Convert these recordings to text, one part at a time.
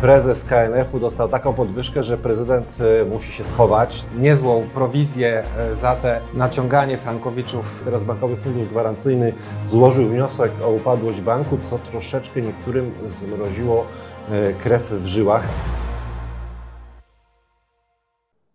prezes KNF-u dostał taką podwyżkę, że prezydent e, musi się schować. Niezłą prowizję e, za te naciąganie frankowiczów. Teraz Bankowy Fundusz Gwarancyjny złożył wniosek o upadłość banku, co troszeczkę niektórym zmroziło e, krew w żyłach.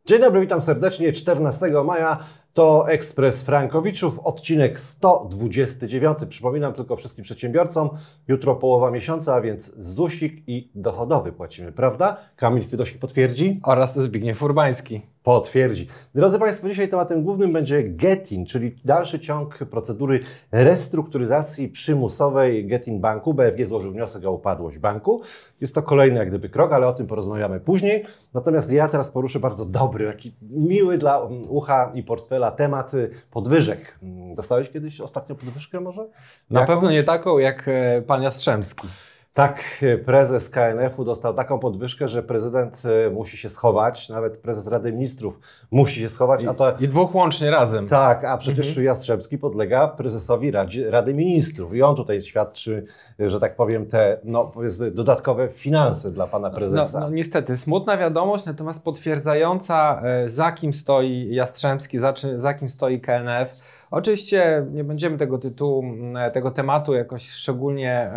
Dzień dobry, witam serdecznie. 14 maja to Ekspres Frankowiczów, odcinek 129. Przypominam tylko wszystkim przedsiębiorcom, jutro połowa miesiąca, a więc ZUSik i dochodowy płacimy, prawda? Kamil Wydosik potwierdzi. Oraz Zbigniew Urbański potwierdzi. Drodzy Państwo, dzisiaj tematem głównym będzie Getin, czyli dalszy ciąg procedury restrukturyzacji przymusowej Getin Banku. BFG złożył wniosek o upadłość banku. Jest to kolejny jak gdyby krok, ale o tym porozmawiamy później. Natomiast ja teraz poruszę bardzo dobry, taki miły dla mm, ucha i portfela temat y, podwyżek. Mm, dostałeś kiedyś ostatnio podwyżkę może? Na Jakąś? pewno nie taką jak e, pan Jastrzębski. Tak, e, prezes KNF-u dostał taką podwyżkę, że prezydent e, musi się schować, nawet prezes Rady Ministrów musi się schować. A to... I dwóch łącznie razem. Tak, a przecież mhm. Jastrzębski podlega prezesowi Radzie, Rady Ministrów i on tutaj świadczy, e, że tak powiem, te no, powiedzmy, dodatkowe finanse dla pana no, prezesa. No, no, niestety, smutna wiadomość, natomiast potwierdzająca za kim stoi Jastrzębski, za, za kim stoi KNF Oczywiście nie będziemy tego tytułu, mm, tego tematu jakoś szczególnie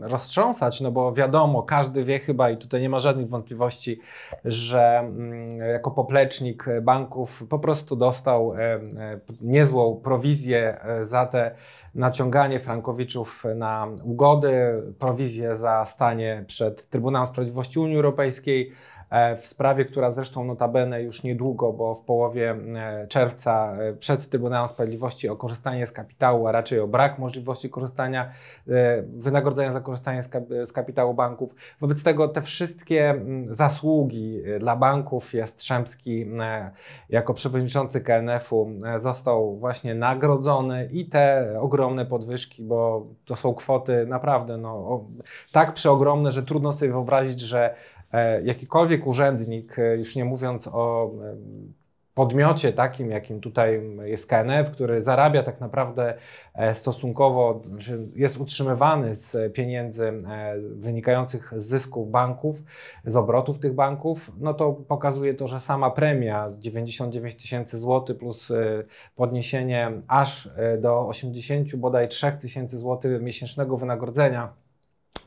roztrząsać, no bo wiadomo, każdy wie chyba i tutaj nie ma żadnych wątpliwości, że mm, jako poplecznik banków po prostu dostał e, niezłą prowizję e, za te naciąganie frankowiczów na ugody, prowizję za stanie przed Trybunałem Sprawiedliwości Unii Europejskiej, E, w sprawie, która zresztą notabene już niedługo, bo w połowie e, czerwca e, przed Trybunałem Sprawiedliwości o korzystanie z kapitału, a raczej o brak możliwości korzystania, wynagrodzenia za korzystanie z kapitału banków. Wobec tego te wszystkie mm, zasługi dla banków Jastrzębski jako przewodniczący KNF-u został właśnie nagrodzony i te ogromne podwyżki, bo to są kwoty naprawdę no, tak przeogromne, że trudno sobie wyobrazić, że E, jakikolwiek urzędnik, e, już nie mówiąc o e, podmiocie takim, jakim tutaj jest KNF, który zarabia tak naprawdę stosunkowo, znaczy jest utrzymywany z pieniędzy wynikających z zysków banków, z obrotów tych banków, no to pokazuje to, że sama premia z 99 tysięcy złotych plus podniesienie aż do 80 bodaj 3 tysięcy złotych miesięcznego wynagrodzenia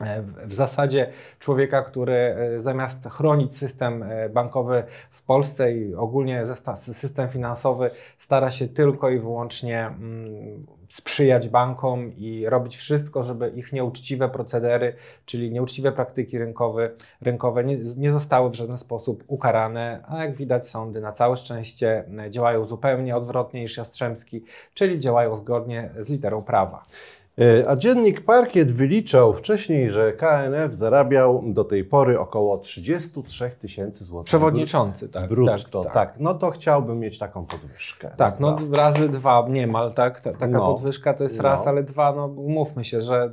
E, w zasadzie człowieka, który e, zamiast chronić system e, bankowy w Polsce i ogólnie system finansowy, stara się tylko i wyłącznie mm, sprzyjać bankom i robić wszystko, żeby ich nieuczciwe procedery, czyli nieuczciwe praktyki rynkowe, rynkowe nie, nie zostały w żaden sposób ukarane, a jak widać sądy na całe szczęście działają zupełnie odwrotnie niż Jastrzębski, czyli działają zgodnie z literą prawa. E, a dziennik Parkiet wyliczał wcześniej, że KNF zarabiał do tej pory około 33 tysięcy złotych. Przewodniczący, tak. Brutto, tak, tak. tak, No to chciałbym mieć taką podwyżkę. Tak, no razy dwa niemal, tak? Taka no, podwyżka to jest no. raz, ale dwa, no umówmy się, że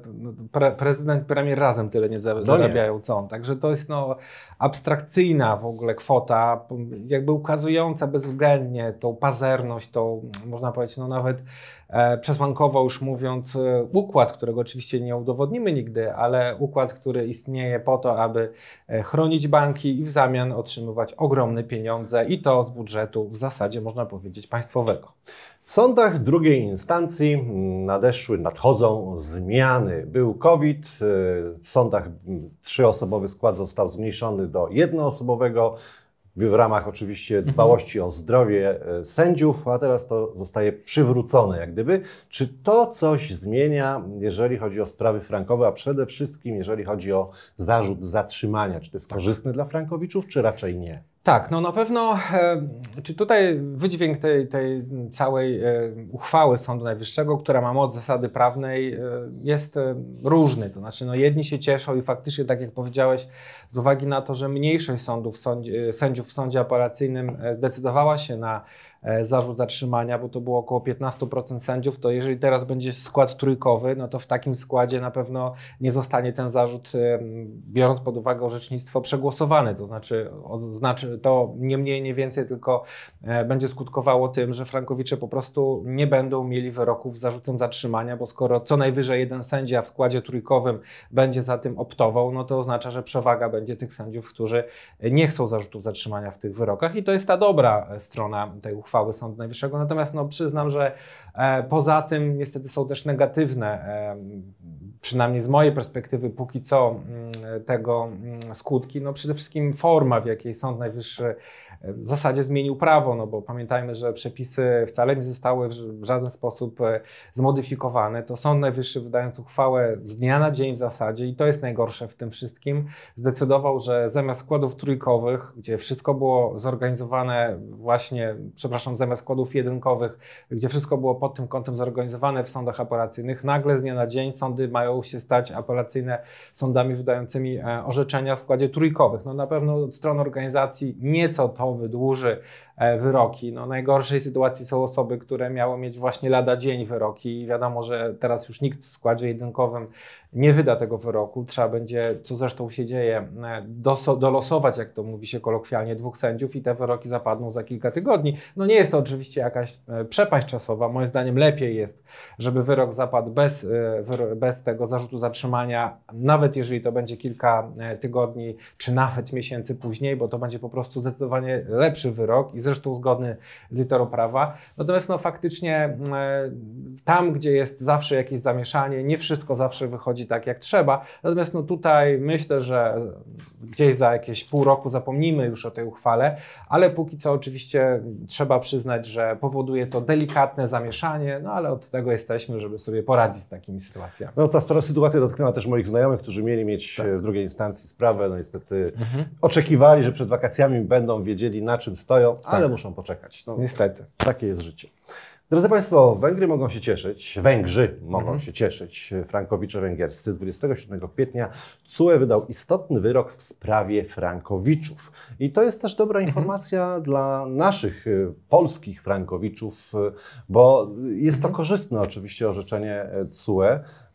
pre prezydent, premier razem tyle nie zarabiają, no nie. co on. Także to jest no, abstrakcyjna w ogóle kwota, jakby ukazująca bezwzględnie tą pazerność, tą można powiedzieć, no nawet E, przesłankowo już mówiąc, e, układ, którego oczywiście nie udowodnimy nigdy, ale układ, który istnieje po to, aby e, chronić banki i w zamian otrzymywać ogromne pieniądze i to z budżetu w zasadzie można powiedzieć państwowego. W sądach drugiej instancji mm, nadeszły, nadchodzą zmiany. Był COVID, w sądach mm, trzyosobowy skład został zmniejszony do jednoosobowego w ramach oczywiście mhm. dbałości o zdrowie e, sędziów, a teraz to zostaje przywrócone jak gdyby. Czy to coś zmienia, jeżeli chodzi o sprawy frankowe, a przede wszystkim jeżeli chodzi o zarzut zatrzymania? Czy to jest korzystne dla frankowiczów, czy raczej nie? Tak, no na pewno, e, czy tutaj wydźwięk tej, tej całej e, uchwały Sądu Najwyższego, która ma moc zasady prawnej, e, jest różny. To znaczy, no jedni się cieszą i faktycznie, tak jak powiedziałeś, z uwagi na to, że mniejszość sądów, sędziów w sądzie apelacyjnym decydowała się na E, zarzut zatrzymania, bo to było około 15% sędziów, to jeżeli teraz będzie skład trójkowy, no to w takim składzie na pewno nie zostanie ten zarzut, e, biorąc pod uwagę orzecznictwo, przegłosowany. To znaczy, znaczy to nie mniej, nie więcej, tylko e, będzie skutkowało tym, że Frankowicze po prostu nie będą mieli wyroków z zarzutem zatrzymania, bo skoro co najwyżej jeden sędzia w składzie trójkowym będzie za tym optował, no to oznacza, że przewaga będzie tych sędziów, którzy nie chcą zarzutów zatrzymania w tych wyrokach i to jest ta dobra strona tej uchwały uchwały Sądu Najwyższego. Natomiast no, przyznam, że e, poza tym niestety są też negatywne przynajmniej z mojej perspektywy, póki co mm, tego mm, skutki, no przede wszystkim forma, w jakiej Sąd Najwyższy e, w zasadzie zmienił prawo, no bo pamiętajmy, że przepisy wcale nie zostały w żaden sposób e, zmodyfikowane. To Sąd Najwyższy, wydając uchwałę z dnia na dzień w zasadzie, i to jest najgorsze w tym wszystkim, zdecydował, że zamiast składów trójkowych, gdzie wszystko było zorganizowane właśnie, przepraszam, zamiast składów jedynkowych, gdzie wszystko było pod tym kątem zorganizowane w sądach apelacyjnych, nagle z dnia na dzień sądy mają mają się stać apelacyjne sądami wydającymi e, orzeczenia w składzie trójkowych. No na pewno od strony organizacji nieco to wydłuży e, wyroki. No najgorszej sytuacji są osoby, które miały mieć właśnie lada dzień wyroki i wiadomo, że teraz już nikt w składzie jedynkowym nie wyda tego wyroku. Trzeba będzie, co zresztą się dzieje, e, dolosować, jak to mówi się kolokwialnie, dwóch sędziów i te wyroki zapadną za kilka tygodni. No nie jest to oczywiście jakaś przepaść czasowa. Moim zdaniem lepiej jest, żeby wyrok zapadł bez, bez tego tego zarzutu zatrzymania, nawet jeżeli to będzie kilka e, tygodni, czy nawet miesięcy później, bo to będzie po prostu zdecydowanie lepszy wyrok i zresztą zgodny z literą prawa. Natomiast no, faktycznie e, tam, gdzie jest zawsze jakieś zamieszanie, nie wszystko zawsze wychodzi tak, jak trzeba. Natomiast no, tutaj myślę, że gdzieś za jakieś pół roku zapomnimy już o tej uchwale, ale póki co oczywiście trzeba przyznać, że powoduje to delikatne zamieszanie, no ale od tego jesteśmy, żeby sobie poradzić z takimi sytuacjami. No, ta no, sytuacja dotknęła też moich znajomych, którzy mieli mieć tak. E, w drugiej instancji sprawę. No niestety mhm. oczekiwali, że przed wakacjami będą wiedzieli, na czym stoją, tak. ale muszą poczekać. No, niestety. Takie jest życie. Drodzy Państwo, Węgry mogą się cieszyć, Węgrzy mogą mhm. się cieszyć, frankowicze węgierscy. 27 kwietnia CUE wydał istotny wyrok w sprawie frankowiczów. I to jest też dobra mhm. informacja mhm. dla naszych e, polskich frankowiczów, e, bo jest to mhm. korzystne oczywiście orzeczenie CUE.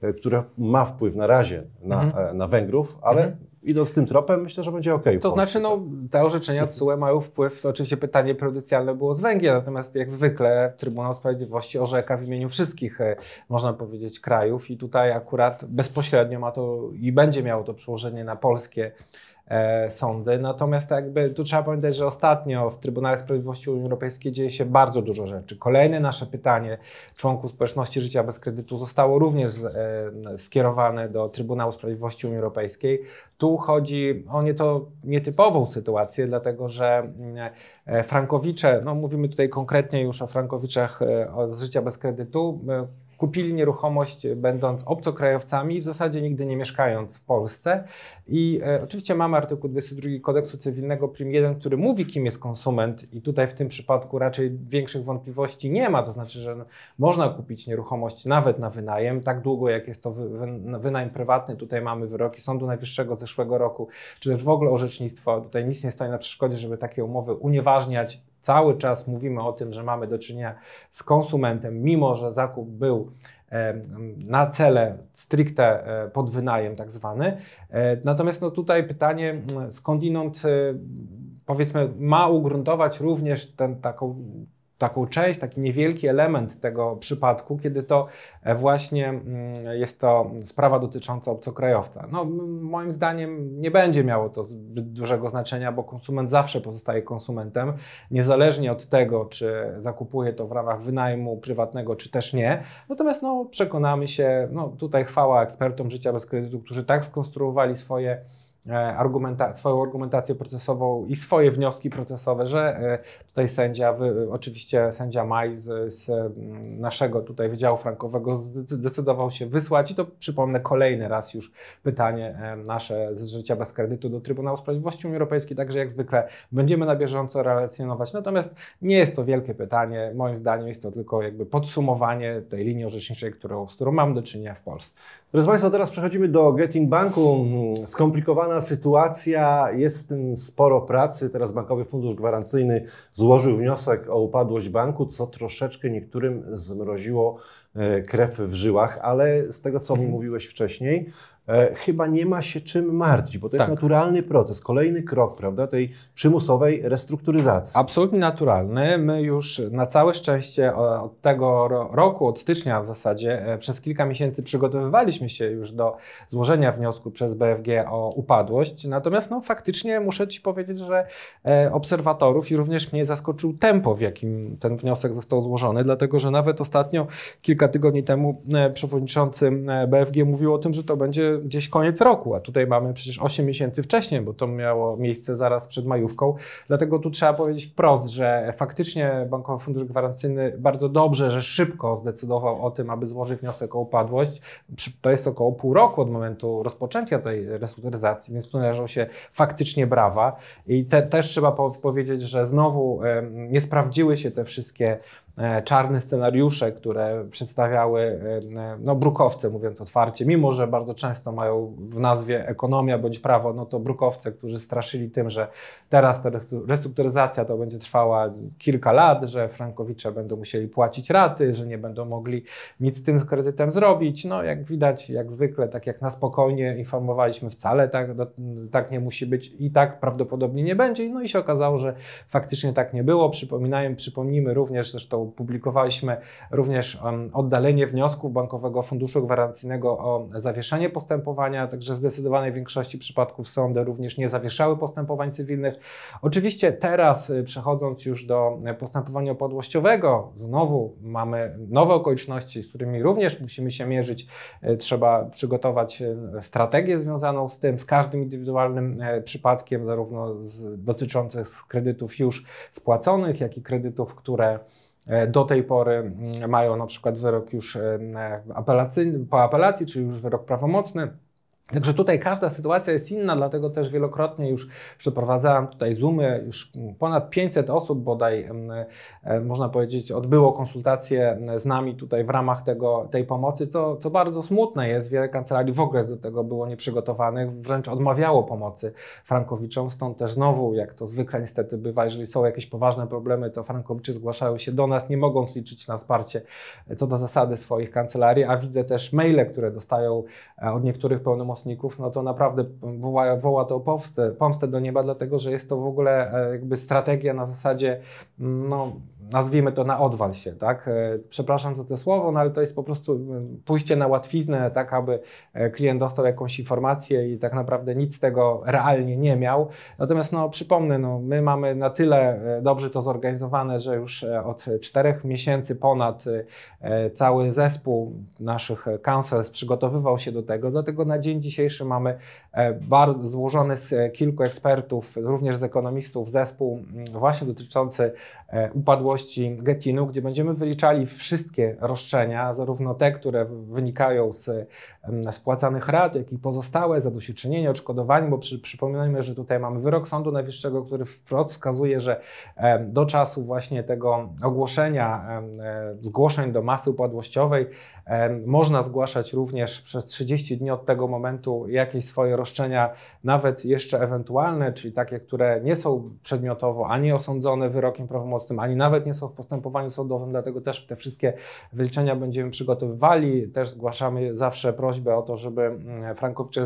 E, która ma wpływ na razie na, mhm. E, na Węgrów, ale mhm. idąc tym tropem, myślę, że będzie ok. To znaczy, no, tak? te orzeczenia CUE mają wpływ, oczywiście pytanie prejudycjalne było z Węgier, natomiast jak zwykle Trybunał Sprawiedliwości orzeka w imieniu wszystkich, e, można powiedzieć, krajów i tutaj akurat bezpośrednio ma to i będzie miało to przełożenie na polskie E, sądy. Natomiast jakby tu trzeba pamiętać, że ostatnio w Trybunale Sprawiedliwości Unii Europejskiej dzieje się bardzo dużo rzeczy. Kolejne nasze pytanie członków społeczności życia bez kredytu zostało również e, skierowane do Trybunału Sprawiedliwości Unii Europejskiej. Tu chodzi o nieco nietypową sytuację, dlatego że e, frankowicze, no mówimy tutaj konkretnie już o frankowiczach z życia bez kredytu, kupili nieruchomość e, będąc obcokrajowcami, w zasadzie nigdy nie mieszkając w Polsce. I e, oczywiście mamy artykuł 22 kodeksu cywilnego prim 1, który mówi, kim jest konsument i tutaj w tym przypadku raczej większych wątpliwości nie ma, to znaczy, że można kupić nieruchomość nawet na wynajem, tak długo jak jest to wy, wy, wynajem prywatny. Tutaj mamy wyroki Sądu Najwyższego zeszłego roku, czy też w ogóle orzecznictwo. Tutaj nic nie stoi na przeszkodzie, żeby takie umowy unieważniać cały czas mówimy o tym, że mamy do czynienia z konsumentem, mimo że zakup był e, na cele stricte e, pod wynajem tak zwany. E, natomiast no tutaj pytanie skądinąd powiedzmy ma ugruntować również ten taką taką część, taki niewielki element tego przypadku, kiedy to e, właśnie mm, jest to sprawa dotycząca obcokrajowca. No, moim zdaniem nie będzie miało to zbyt dużego znaczenia, bo konsument zawsze pozostaje konsumentem, niezależnie od tego, czy zakupuje to w ramach wynajmu prywatnego, czy też nie. Natomiast no, przekonamy się, no, tutaj chwała ekspertom życia bez kredytu, którzy tak skonstruowali swoje E, argumenta swoją argumentację procesową i swoje wnioski procesowe, że e, tutaj sędzia, wy, oczywiście sędzia Maj z, z, mm, naszego tutaj Wydziału Frankowego zdecydował się wysłać i to przypomnę kolejny raz już pytanie e, nasze z życia bez kredytu do Trybunału Sprawiedliwości Unii Europejskiej, także jak zwykle będziemy na bieżąco relacjonować, natomiast nie jest to wielkie pytanie, moim zdaniem jest to tylko jakby podsumowanie tej linii orzeczniczej, którą, z którą mam do czynienia w Polsce. Proszę Państwa, teraz przechodzimy do Getting Banku, mm, skomplikowane skomplikowana sytuacja, jest z tym sporo pracy. Teraz Bankowy Fundusz Gwarancyjny złożył wniosek o upadłość banku, co troszeczkę niektórym zmroziło E, krew w żyłach, ale z tego, co mi mhm. mówiłeś wcześniej, e, chyba nie ma się czym martwić, bo to tak. jest naturalny proces, kolejny krok, prawda, tej przymusowej restrukturyzacji. Absolutnie naturalny. My już na całe szczęście od tego roku, od stycznia w zasadzie, e, przez kilka miesięcy przygotowywaliśmy się już do złożenia wniosku przez BFG o upadłość. Natomiast no, faktycznie muszę Ci powiedzieć, że obserwatorów i również mnie zaskoczył tempo, w jakim ten wniosek został złożony, dlatego że nawet ostatnio kilka kilka tygodni temu e, przewodniczący e, BFG mówił o tym, że to będzie gdzieś koniec roku, a tutaj mamy przecież 8 miesięcy wcześniej, bo to miało miejsce zaraz przed majówką. Dlatego tu trzeba powiedzieć wprost, że faktycznie Bankowy Fundusz Gwarancyjny bardzo dobrze, że szybko zdecydował o tym, aby złożyć wniosek o upadłość. To jest około pół roku od momentu rozpoczęcia tej restrukturyzacji, więc tu należą się faktycznie brawa. I te, też trzeba powiedzieć, że znowu nie sprawdziły się te wszystkie E, czarne scenariusze, które przedstawiały e, e, no, brukowce, mówiąc otwarcie, mimo że bardzo często mają w nazwie ekonomia bądź prawo, no to brukowce, którzy straszyli tym, że teraz ta restrukturyzacja to będzie trwała kilka lat, że frankowicze będą musieli płacić raty, że nie będą mogli nic z tym kredytem zrobić. No jak widać, jak zwykle, tak jak na spokojnie informowaliśmy, wcale tak, do, tak nie musi być i tak prawdopodobnie nie będzie. No i się okazało, że faktycznie tak nie było. Przypominajmy, przypomnijmy również zresztą opublikowaliśmy również oddalenie wniosku Bankowego Funduszu Gwarancyjnego o zawieszenie postępowania, także w zdecydowanej większości przypadków sądy również nie zawieszały postępowań cywilnych. Oczywiście teraz, y, przechodząc już do y, postępowania upadłościowego, znowu mamy nowe okoliczności, z którymi również musimy się mierzyć. Y, trzeba przygotować strategię związaną z tym, z każdym indywidualnym e, przypadkiem, zarówno z, dotyczących kredytów już spłaconych, jak i kredytów, które E, do tej pory mm, mają na przykład wyrok już e, apelacyjny, po apelacji, czyli już wyrok prawomocny. Także tutaj każda sytuacja jest inna, dlatego też wielokrotnie już przeprowadzałem tutaj Zoomy, już ponad 500 osób bodaj, e, można powiedzieć, odbyło konsultacje e, z nami tutaj w ramach tego, tej pomocy, co, co bardzo smutne jest. Wiele kancelarii w ogóle do tego było nieprzygotowanych, wręcz odmawiało pomocy frankowiczom, stąd też znowu, jak to zwykle niestety bywa, jeżeli są jakieś poważne problemy, to frankowicze zgłaszają się do nas, nie mogą liczyć na wsparcie e, co do zasady swoich kancelarii, a widzę też maile, które dostają od niektórych pełnomocników, pomocników, no to naprawdę woła, woła to pomstę, pomstę do nieba, dlatego że jest to w ogóle e, jakby strategia na zasadzie, mm, no nazwijmy to na odwal się, tak? E, przepraszam za to słowo, no ale to jest po prostu pójście na łatwiznę, tak aby e, klient dostał jakąś informację i tak naprawdę nic z tego realnie nie miał. Natomiast no, przypomnę, no, my mamy na tyle e, dobrze to zorganizowane, że już od czterech miesięcy ponad cały zespół naszych councils przygotowywał się do tego, dlatego na dzień dzisiejszy mamy bardzo złożony z kilku ekspertów, również z ekonomistów zespół właśnie dotyczący upadłości całości Getinu, gdzie będziemy wyliczali wszystkie roszczenia, zarówno te, które wynikają z spłacanych rat, jak i pozostałe, zadośćuczynienie, odszkodowanie, bo przy, przypominajmy, że tutaj mamy wyrok Sądu Najwyższego, który wprost wskazuje, że do czasu właśnie tego ogłoszenia e, zgłoszeń do masy upadłościowej można zgłaszać również przez 30 dni od tego momentu jakieś swoje roszczenia, nawet jeszcze ewentualne, czyli takie, które nie są przedmiotowo ani osądzone wyrokiem prawomocnym, ani nawet nie obecnie są w postępowaniu sądowym, dlatego też te wszystkie wyliczenia będziemy przygotowywali. Też zgłaszamy zawsze prośbę o to, żeby mm, frankowicze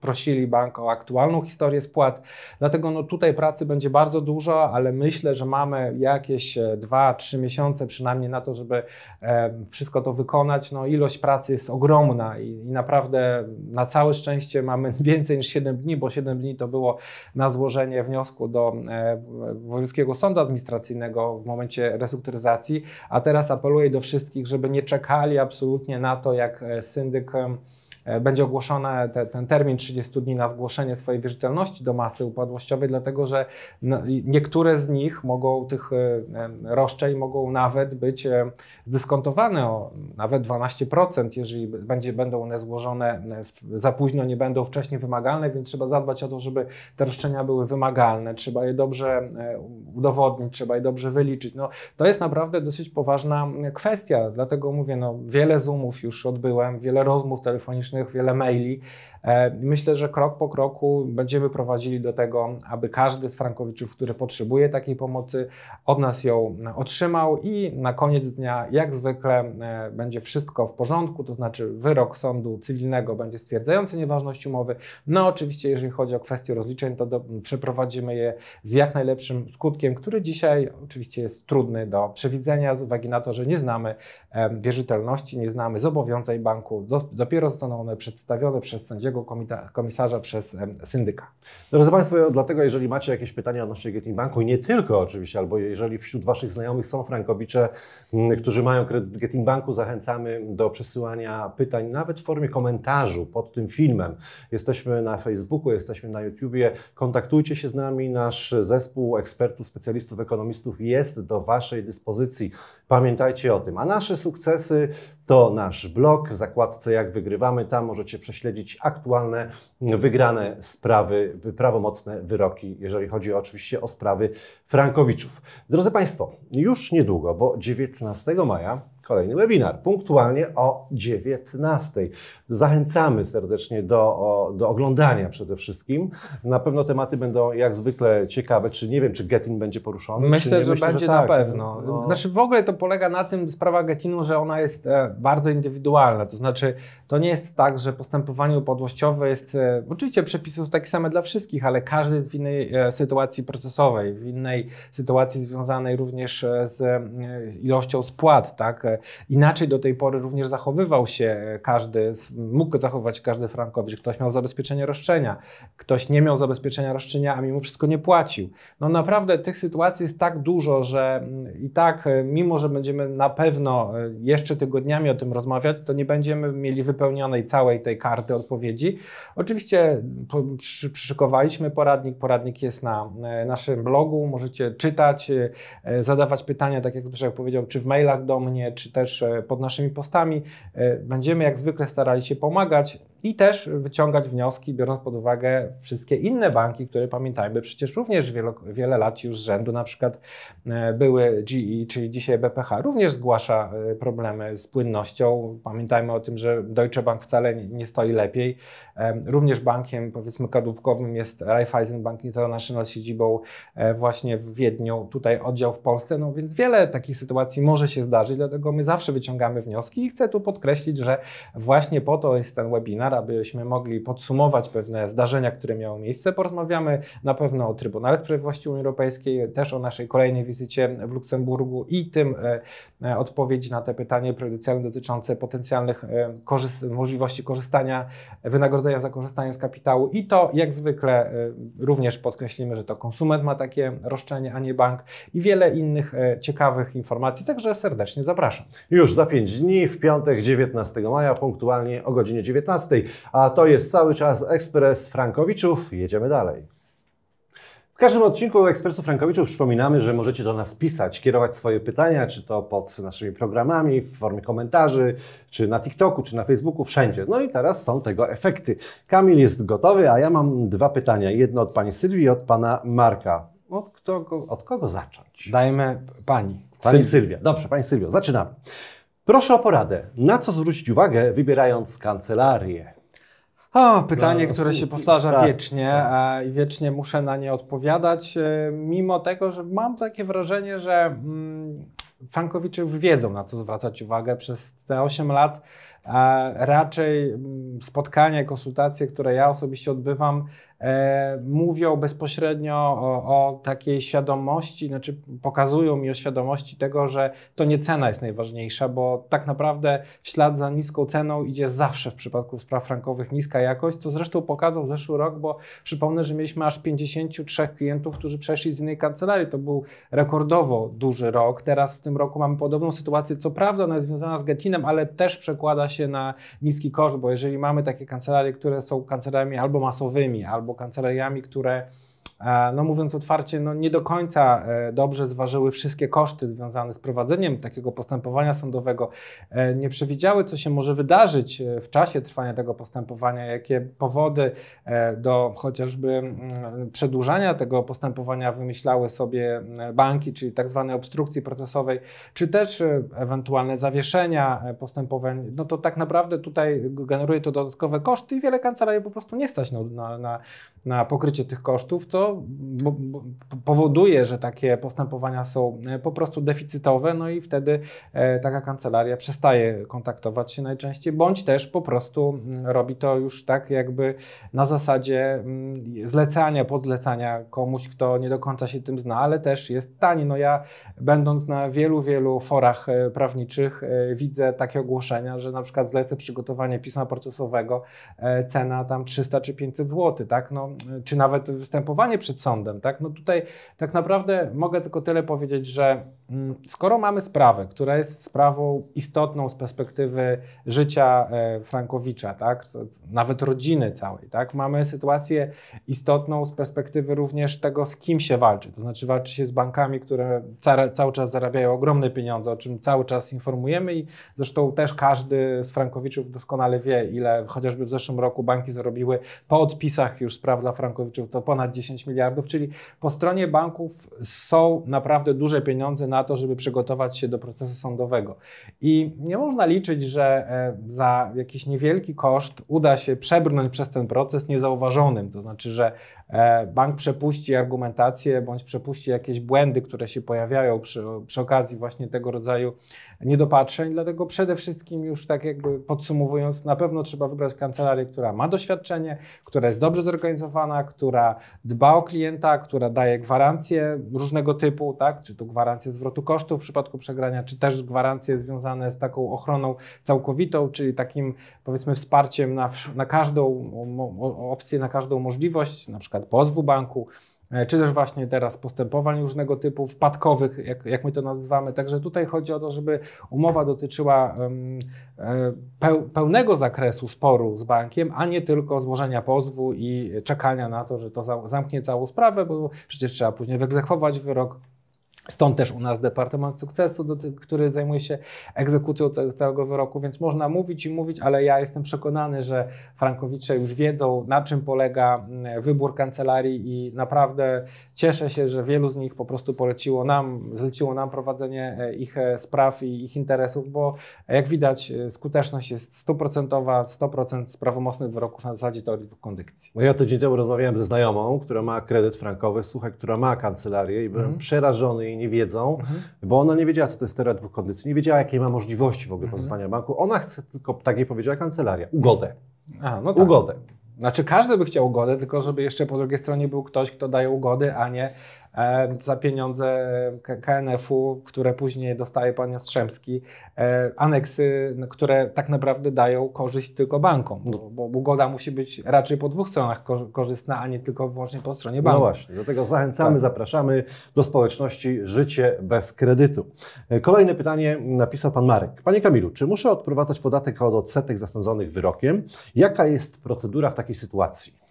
prosili bank o aktualną historię spłat. Dlatego no, tutaj pracy będzie bardzo dużo, ale myślę, że mamy jakieś 2-3 e, miesiące przynajmniej na to, żeby e, wszystko to wykonać. No, ilość pracy jest ogromna i, i naprawdę na całe szczęście mamy więcej niż 7 dni, bo 7 dni to było na złożenie wniosku do e, Wojewódzkiego Sądu Administracyjnego w momencie, momencie restrukturyzacji, a teraz apeluję do wszystkich, żeby nie czekali absolutnie na to, jak e, syndyk E, będzie ogłoszony te, ten termin 30 dni na zgłoszenie swojej wierzytelności do masy upadłościowej, dlatego że no, niektóre z nich mogą, tych e, roszczeń mogą nawet być e, zdyskontowane o nawet 12%, jeżeli będzie, będą one złożone za późno, nie będą wcześniej wymagalne, więc trzeba zadbać o to, żeby te roszczenia były wymagalne, trzeba je dobrze udowodnić, trzeba je dobrze wyliczyć. No, to jest naprawdę dosyć poważna kwestia, dlatego mówię, no, wiele zoomów już odbyłem, wiele rozmów telefonicznych, elektronicznych, wiele maili. E, myślę, że krok po kroku będziemy prowadzili do tego, aby każdy z Frankowiczów, który potrzebuje takiej pomocy, od nas ją otrzymał i na koniec dnia, jak zwykle, e, będzie wszystko w porządku, to znaczy wyrok sądu cywilnego będzie stwierdzający nieważność umowy. No oczywiście, jeżeli chodzi o kwestie rozliczeń, to do, przeprowadzimy je z jak najlepszym skutkiem, który dzisiaj oczywiście jest trudny do przewidzenia z uwagi na to, że nie znamy e, wierzytelności, nie znamy zobowiązań banku, dopiero zostaną one przedstawione przez sędziego, komisarza, przez syndyka. Drodzy Państwo, dlatego jeżeli macie jakieś pytania odnośnie Getting Banku i nie tylko oczywiście, albo jeżeli wśród Waszych znajomych są frankowicze, mm, którzy mają kredyt Getting Banku, zachęcamy do przesyłania pytań nawet w formie komentarzu pod tym filmem. Jesteśmy na Facebooku, jesteśmy na YouTubie. Kontaktujcie się z nami. Nasz zespół ekspertów, specjalistów, ekonomistów jest do Waszej dyspozycji. Pamiętajcie o tym. A nasze sukcesy to nasz blog. W zakładce Jak wygrywamy, tam możecie prześledzić aktualne, wygrane sprawy, prawomocne wyroki, jeżeli chodzi oczywiście o sprawy Frankowiczów. Drodzy Państwo, już niedługo, bo 19 maja kolejny webinar, punktualnie o 19. Zachęcamy serdecznie do, o, do oglądania przede wszystkim. Na pewno tematy będą jak zwykle ciekawe, czy nie wiem, czy Getin będzie poruszony. Myślę, że Myślę, będzie że tak. na pewno. No. Znaczy w ogóle to polega na tym, sprawa Getinu, że ona jest e, bardzo indywidualna, to znaczy to nie jest tak, że postępowanie upadłościowe jest, e, oczywiście przepisy są takie same dla wszystkich, ale każdy jest w innej e, sytuacji procesowej, w innej sytuacji związanej również e, z e, ilością spłat, tak? E, Inaczej do tej pory również zachowywał się każdy, mógł zachować każdy frankowicz. Ktoś miał zabezpieczenie roszczenia, ktoś nie miał zabezpieczenia roszczenia, a mimo wszystko nie płacił. No naprawdę tych sytuacji jest tak dużo, że i tak, e, mimo że będziemy na pewno e, jeszcze tygodniami o tym rozmawiać, to nie będziemy mieli wypełnionej całej tej karty odpowiedzi. Oczywiście mm, przyszykowaliśmy poradnik, poradnik jest na e, naszym blogu, możecie czytać, zadawać pytania, tak jak powiedział, czy w mailach do mnie, czy czy też e, pod naszymi postami. E, będziemy jak zwykle starali się pomagać i też wyciągać wnioski, biorąc pod uwagę wszystkie inne banki, które pamiętajmy, przecież również wielo, wiele lat już z rzędu, na przykład e, były GE, czyli dzisiaj BPH, również zgłasza e, problemy z płynnością. Pamiętajmy o tym, że Deutsche Bank wcale nie stoi lepiej. E, również bankiem, powiedzmy, kadłubkowym jest Raiffeisen Bank International siedzibą właśnie w Wiedniu, tutaj oddział w Polsce, no więc wiele takich sytuacji może się zdarzyć, dlatego my zawsze wyciągamy wnioski i chcę tu podkreślić, że właśnie po to jest ten webinar, abyśmy mogli podsumować pewne zdarzenia, które miały miejsce. Porozmawiamy na pewno o Trybunale Sprawiedliwości Unii Europejskiej, też o naszej kolejnej wizycie w Luksemburgu i tym e, e odpowiedzi na te pytanie prejudycjalne dotyczące potencjalnych e, korzyst możliwości korzystania, wynagrodzenia za korzystanie z kapitału i to jak zwykle e, również podkreślimy, że to konsument ma takie roszczenie, a nie bank i wiele innych e, ciekawych informacji, także serdecznie zapraszam. Już za 5 dni, w piątek 19 maja, punktualnie o godzinie 19. A to jest cały czas Ekspres Frankowiczów. Jedziemy dalej. W każdym odcinku Ekspresu Frankowiczów przypominamy, że możecie do nas pisać, kierować swoje pytania, czy to pod naszymi programami, w formie komentarzy, czy na TikToku, czy na Facebooku, wszędzie. No i teraz są tego efekty. Kamil jest gotowy, a ja mam dwa pytania. Jedno od pani Sylwii i od pana Marka. Od, kto, od kogo zacząć? Dajmy pani. Pani Sylwia. Dobrze, pani Sylwio, zaczynamy. Proszę o poradę. Na co zwrócić uwagę, wybierając kancelarię? O, pytanie, które się powtarza tak, wiecznie tak. i wiecznie muszę na nie odpowiadać, e, mimo tego, że mam takie wrażenie, że mm, Frankowicze już wiedzą, na co zwracać uwagę. Przez te 8 lat a raczej mm, spotkania, konsultacje, które ja osobiście odbywam, e, mówią bezpośrednio o, o, takiej świadomości, znaczy pokazują mi o świadomości tego, że to nie cena jest najważniejsza, bo tak naprawdę w ślad za niską ceną idzie zawsze w przypadku spraw frankowych niska jakość, co zresztą pokazał w zeszły rok, bo przypomnę, że mieliśmy aż 53 klientów, którzy przeszli z innej kancelarii. To był rekordowo duży rok. Teraz w tym roku mamy podobną sytuację, co prawda ona jest związana z Getinem, ale też przekłada na niski koszt, bo jeżeli mamy takie kancelarie, które są kancelariami albo masowymi, albo kancelariami, które no mówiąc otwarcie, no nie do końca e, dobrze zważyły wszystkie koszty związane z prowadzeniem takiego postępowania sądowego, e, nie przewidziały, co się może wydarzyć e, w czasie trwania tego postępowania, jakie powody do chociażby mm, przedłużania tego postępowania wymyślały sobie banki, czyli tak zwanej obstrukcji procesowej, czy też ewentualne zawieszenia postępowań, no to tak naprawdę tutaj generuje to dodatkowe koszty i wiele kancelarii po prostu nie stać na, na, na pokrycie tych kosztów, co powoduje, że takie postępowania są e, po prostu deficytowe, no i wtedy e, taka kancelaria przestaje kontaktować się najczęściej, bądź też po prostu mm, robi to już tak jakby na zasadzie mm, zlecania, podlecania komuś, kto nie do końca się tym zna, ale też jest tani. No ja będąc na wielu, wielu forach e, prawniczych widzę takie ogłoszenia, że na przykład zlecę przygotowanie pisma procesowego, cena tam 300 czy 500 zł, tak? No, czy nawet występowanie przed sądem. Tak? No tutaj tak naprawdę mogę tylko tyle powiedzieć, że Mm, skoro mamy sprawę, która jest sprawą istotną z perspektywy życia e, Frankowicza, tak, nawet rodziny całej, tak, mamy sytuację istotną z perspektywy również tego, z kim się walczy, to znaczy walczy się z bankami, które cały czas zarabiają ogromne pieniądze, o czym cały czas informujemy i zresztą też każdy z Frankowiczów doskonale wie, ile chociażby w zeszłym roku banki zarobiły po odpisach już spraw dla Frankowiczów, to ponad 10 miliardów, czyli po stronie banków są naprawdę duże pieniądze na to, żeby przygotować się do procesu sądowego. I nie można liczyć, że e, za jakiś niewielki koszt uda się przebrnąć przez ten proces niezauważonym, to znaczy, że E, bank przepuści argumentację bądź przepuści jakieś błędy, które się pojawiają przy, przy okazji właśnie tego rodzaju niedopatrzeń. Dlatego przede wszystkim już tak jakby podsumowując, na pewno trzeba wybrać kancelarię, która ma doświadczenie, która jest dobrze zorganizowana, która dba o klienta, która daje gwarancje różnego typu, tak? czy to gwarancje zwrotu kosztów w przypadku przegrania, czy też gwarancje związane z taką ochroną całkowitą, czyli takim powiedzmy wsparciem na, na każdą opcję, na każdą możliwość, na przykład przykład pozwu banku, e, czy też właśnie teraz postępowań różnego typu, wpadkowych, jak, jak my to nazywamy. Także tutaj chodzi o to, żeby umowa dotyczyła e, pełnego zakresu sporu z bankiem, a nie tylko złożenia pozwu i czekania na to, że to zamknie całą sprawę, bo przecież trzeba później wyegzekwować wyrok, Stąd też u nas Departament Sukcesu, który zajmuje się egzekucją całego wyroku, więc można mówić i mówić, ale ja jestem przekonany, że Frankowicze już wiedzą, na czym polega mm, wybór kancelarii i naprawdę cieszę się, że wielu z nich po prostu poleciło nam, zleciło nam prowadzenie e, ich e, spraw i ich interesów, bo jak widać e, skuteczność jest stuprocentowa, 100% sprawomocnych wyroków na zasadzie teorii kondycji. No ja tydzień temu rozmawiałem ze znajomą, która ma kredyt frankowy, słuchaj, która ma kancelarię i byłem mm. przerażony nie wiedzą, mhm. bo ona nie wiedziała, co to jest teoria dwóch kondycji, nie wiedziała, jakie ma możliwości w ogóle mhm. pozostania banku. Ona chce tylko, tak jej powiedziała kancelaria, ugodę. Aha, no tak. Ugodę. Znaczy każdy by chciał ugodę, tylko żeby jeszcze po drugiej stronie był ktoś, kto daje ugody, a nie E, za pieniądze KNF-u, które później dostaje pan Jastrzębski, e, aneksy, które tak naprawdę dają korzyść tylko bankom, bo, ugoda musi być raczej po dwóch stronach korzystna, a nie tylko wyłącznie po stronie no banku. No właśnie, dlatego zachęcamy, tak. zapraszamy do społeczności Życie bez kredytu. E, kolejne pytanie napisał pan Marek. Panie Kamilu, czy muszę odprowadzać podatek od odsetek zasądzonych wyrokiem? Jaka jest procedura w takiej sytuacji?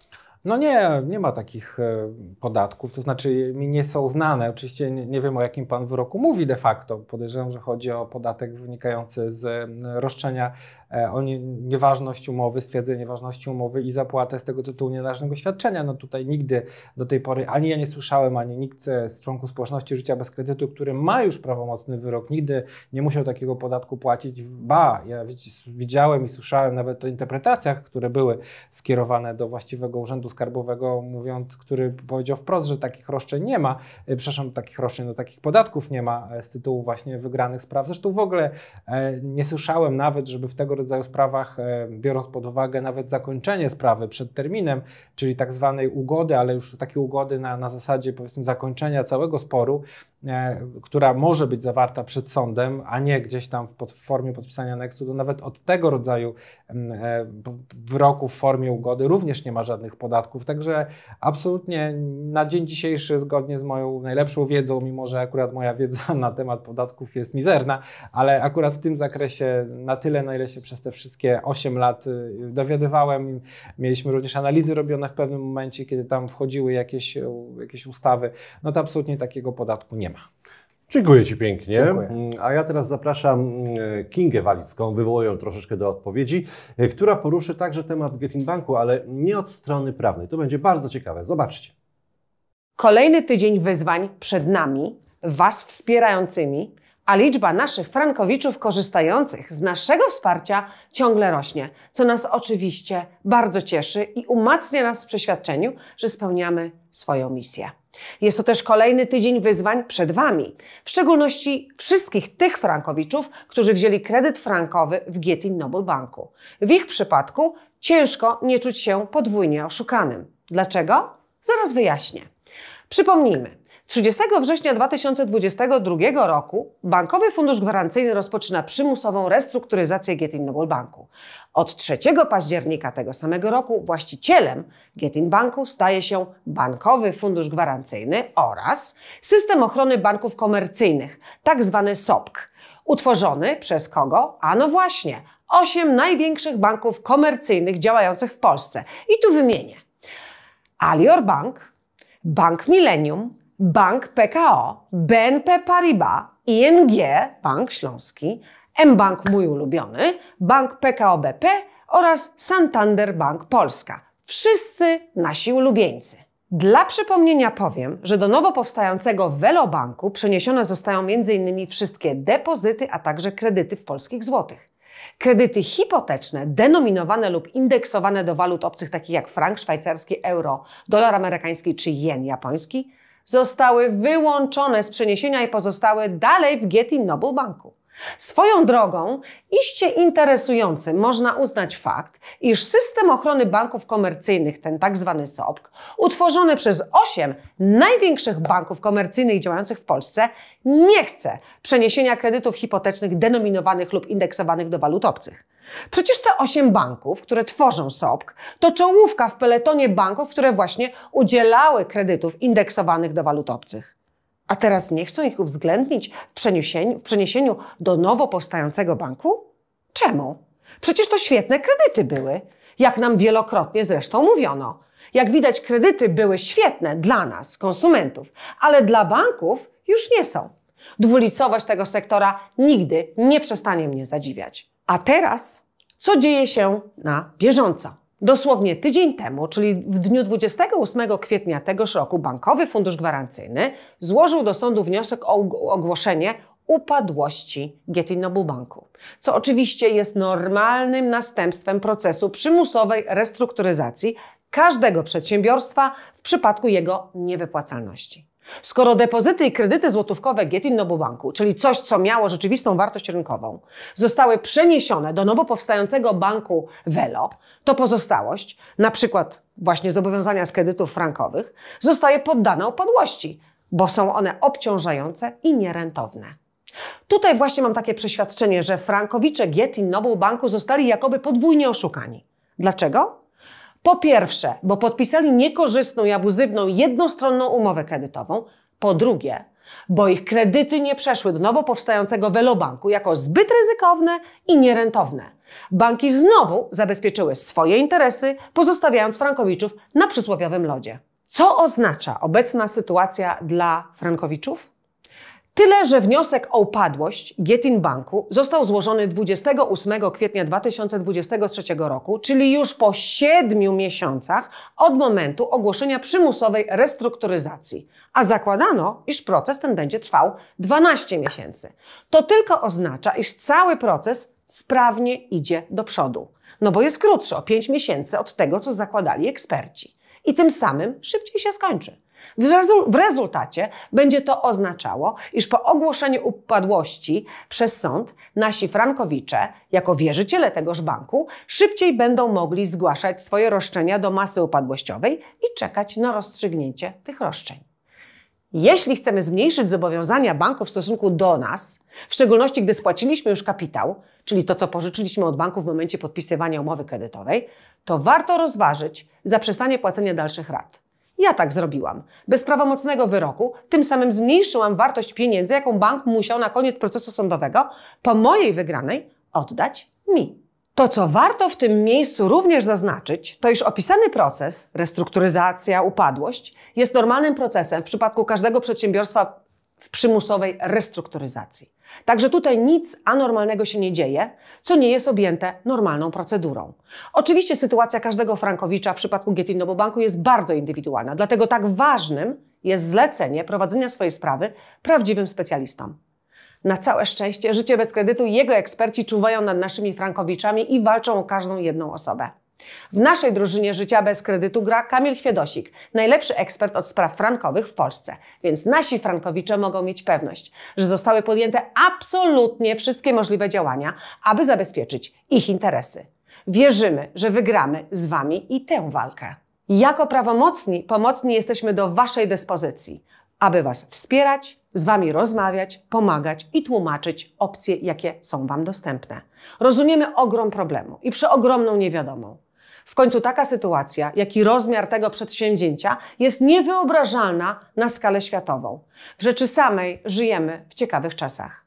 No nie, nie ma takich e, podatków, to znaczy mi nie są znane. Oczywiście nie, nie wiem, o jakim pan wyroku mówi de facto. Podejrzewam, że chodzi o podatek wynikający z e, roszczenia e, o nieważność umowy, stwierdzenie ważności umowy i zapłatę z tego tytułu nienależnego świadczenia. No tutaj nigdy do tej pory ani ja nie słyszałem, ani nikt z członków społeczności życia bez kredytu, który ma już prawomocny wyrok, nigdy nie musiał takiego podatku płacić. Ba, ja widziałem i słyszałem nawet o interpretacjach, które były skierowane do właściwego urzędu Skarbowego, mówiąc, który powiedział wprost, że takich roszczeń nie ma, e, przepraszam, takich roszczeń, no takich podatków nie ma e, z tytułu właśnie wygranych spraw. Zresztą w ogóle e, nie słyszałem nawet, żeby w tego rodzaju sprawach, biorąc pod uwagę nawet zakończenie sprawy przed terminem, czyli tak zwanej ugody, ale już takiej ugody na, na zasadzie powiedzmy zakończenia całego sporu, E, która może być zawarta przed sądem, a nie gdzieś tam w formie podpisania aneksu, to nawet od tego rodzaju mm, e, wyroku w formie ugody również nie ma żadnych podatków. Także absolutnie na dzień dzisiejszy, zgodnie z moją najlepszą wiedzą, mimo że akurat moja wiedza na temat podatków jest mizerna, ale akurat w tym zakresie na tyle, na ile się przez te wszystkie 8 lat y, dowiadywałem, mieliśmy również analizy robione w pewnym momencie, kiedy tam wchodziły jakieś, jakieś ustawy, no to absolutnie takiego podatku nie ma ma. Dziękuję Ci pięknie. Dziękuję. Mm, a ja teraz zapraszam mm, Kingę Walicką, wywołuję ją troszeczkę do odpowiedzi, e, która poruszy także temat Getting Banku, ale nie od strony prawnej. To będzie bardzo ciekawe. Zobaczcie. Kolejny tydzień wyzwań przed nami, Was wspierającymi, a liczba naszych frankowiczów korzystających z naszego wsparcia ciągle rośnie, co nas oczywiście bardzo cieszy i umacnia nas w przeświadczeniu, że spełniamy swoją misję. Jest to też kolejny tydzień wyzwań przed Wami, w szczególności wszystkich tych frankowiczów, którzy wzięli kredyt frankowy w Getin Noble Banku. W ich przypadku ciężko nie czuć się podwójnie oszukanym. Dlaczego? Zaraz wyjaśnię. Przypomnijmy, 30 września 2022 roku Bankowy Fundusz Gwarancyjny rozpoczyna przymusową restrukturyzację Getin Noble Banku. Od 3 października tego samego roku właścicielem Getin Banku staje się Bankowy Fundusz Gwarancyjny oraz System Ochrony Banków Komercyjnych, tak zwany SOPK, utworzony przez kogo? A no właśnie, 8 największych banków komercyjnych działających w Polsce. I tu wymienię. Alior Bank, Bank Millennium, Bank PKO, BNP Paribas, ING, Bank Śląski, mBank mój ulubiony, Bank PKO BP oraz Santander Bank Polska. Wszyscy nasi ulubieńcy. Dla przypomnienia powiem, że do nowo powstającego Welobanku przeniesione zostają m.in. wszystkie depozyty, a także kredyty w polskich złotych. Kredyty hipoteczne, denominowane lub indeksowane do walut obcych takich jak frank szwajcarski, euro, dolar amerykański czy jen japoński, zostały wyłączone z przeniesienia i pozostały dalej w Getty Noble Banku. Swoją drogą, iście interesujący można uznać fakt, iż system ochrony banków komercyjnych, ten tak zwany SOBK, utworzony przez osiem największych banków komercyjnych działających w Polsce, nie chce przeniesienia kredytów hipotecznych denominowanych lub indeksowanych do walut obcych. Przecież te osiem banków, które tworzą SOBK, to czołówka w peletonie banków, które właśnie udzielały kredytów indeksowanych do walut obcych a teraz nie chcą ich uwzględnić w przeniesieniu, w przeniesieniu do nowo powstającego banku? Czemu? Przecież to świetne kredyty były, jak nam wielokrotnie zresztą mówiono. Jak widać, kredyty były świetne dla nas, konsumentów, ale dla banków już nie są. Dwulicowość tego sektora nigdy nie przestanie mnie zadziwiać. A teraz, co dzieje się na bieżąco? Dosłownie tydzień temu, czyli w dniu 28 kwietnia tegoż roku, Bankowy Fundusz Gwarancyjny złożył do sądu wniosek o ogłoszenie upadłości Getinobu Banku, co oczywiście jest normalnym następstwem procesu przymusowej restrukturyzacji każdego przedsiębiorstwa w przypadku jego niewypłacalności. Skoro depozyty i kredyty złotówkowe Nobu Banku, czyli coś, co miało rzeczywistą wartość rynkową, zostały przeniesione do nowo powstającego banku Velo, to pozostałość, na przykład właśnie zobowiązania z kredytów frankowych, zostaje poddana upadłości, bo są one obciążające i nierentowne. Tutaj właśnie mam takie przeświadczenie, że frankowicze Getin Nobu Banku zostali jakoby podwójnie oszukani. Dlaczego? Po pierwsze, bo podpisali niekorzystną i abuzywną jednostronną umowę kredytową. Po drugie, bo ich kredyty nie przeszły do nowo powstającego Welobanku jako zbyt ryzykowne i nierentowne. Banki znowu zabezpieczyły swoje interesy, pozostawiając Frankowiczów na przysłowiowym lodzie. Co oznacza obecna sytuacja dla Frankowiczów? Tyle, że wniosek o upadłość Getin Banku został złożony 28 kwietnia 2023 roku, czyli już po siedmiu miesiącach od momentu ogłoszenia przymusowej restrukturyzacji, a zakładano, iż proces ten będzie trwał 12 miesięcy. To tylko oznacza, iż cały proces sprawnie idzie do przodu, no bo jest krótszy o 5 miesięcy od tego, co zakładali eksperci. I tym samym szybciej się skończy. W rezultacie będzie to oznaczało, iż po ogłoszeniu upadłości przez sąd nasi frankowicze, jako wierzyciele tegoż banku, szybciej będą mogli zgłaszać swoje roszczenia do masy upadłościowej i czekać na rozstrzygnięcie tych roszczeń. Jeśli chcemy zmniejszyć zobowiązania banku w stosunku do nas, w szczególności gdy spłaciliśmy już kapitał, czyli to, co pożyczyliśmy od banku w momencie podpisywania umowy kredytowej, to warto rozważyć zaprzestanie płacenia dalszych rat. Ja tak zrobiłam. Bez prawomocnego wyroku, tym samym zmniejszyłam wartość pieniędzy, jaką bank musiał na koniec procesu sądowego po mojej wygranej oddać mi. To, co warto w tym miejscu również zaznaczyć, to iż opisany proces, restrukturyzacja, upadłość, jest normalnym procesem w przypadku każdego przedsiębiorstwa w przymusowej restrukturyzacji. Także tutaj nic anormalnego się nie dzieje, co nie jest objęte normalną procedurą. Oczywiście sytuacja każdego frankowicza w przypadku Getinnobo Banku jest bardzo indywidualna, dlatego tak ważnym jest zlecenie prowadzenia swojej sprawy prawdziwym specjalistom. Na całe szczęście życie bez kredytu i jego eksperci czuwają nad naszymi frankowiczami i walczą o każdą jedną osobę. W naszej drużynie życia bez kredytu gra Kamil Chwiedosik, najlepszy ekspert od spraw frankowych w Polsce. Więc nasi frankowicze mogą mieć pewność, że zostały podjęte absolutnie wszystkie możliwe działania, aby zabezpieczyć ich interesy. Wierzymy, że wygramy z Wami i tę walkę. Jako prawomocni pomocni jesteśmy do Waszej dyspozycji, aby Was wspierać, z Wami rozmawiać, pomagać i tłumaczyć opcje, jakie są Wam dostępne. Rozumiemy ogrom problemu i przeogromną niewiadomą. W końcu taka sytuacja, jak i rozmiar tego przedsięwzięcia jest niewyobrażalna na skalę światową. W rzeczy samej żyjemy w ciekawych czasach.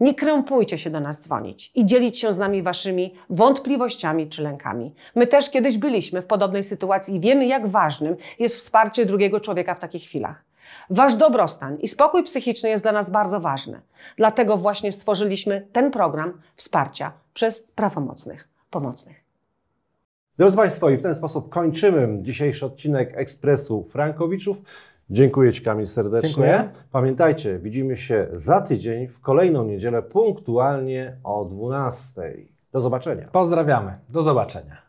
Nie krępujcie się do nas dzwonić i dzielić się z nami waszymi wątpliwościami czy lękami. My też kiedyś byliśmy w podobnej sytuacji i wiemy, jak ważnym jest wsparcie drugiego człowieka w takich chwilach. Wasz dobrostan i spokój psychiczny jest dla nas bardzo ważny. Dlatego właśnie stworzyliśmy ten program wsparcia przez prawomocnych pomocnych. Drodzy Państwo, i w ten sposób kończymy dzisiejszy odcinek Ekspresu Frankowiczów. Dziękuję Ci Kamil serdecznie. Dziękuję. Pamiętajcie, widzimy się za tydzień w kolejną niedzielę punktualnie o 12. Do zobaczenia. Pozdrawiamy. Do zobaczenia.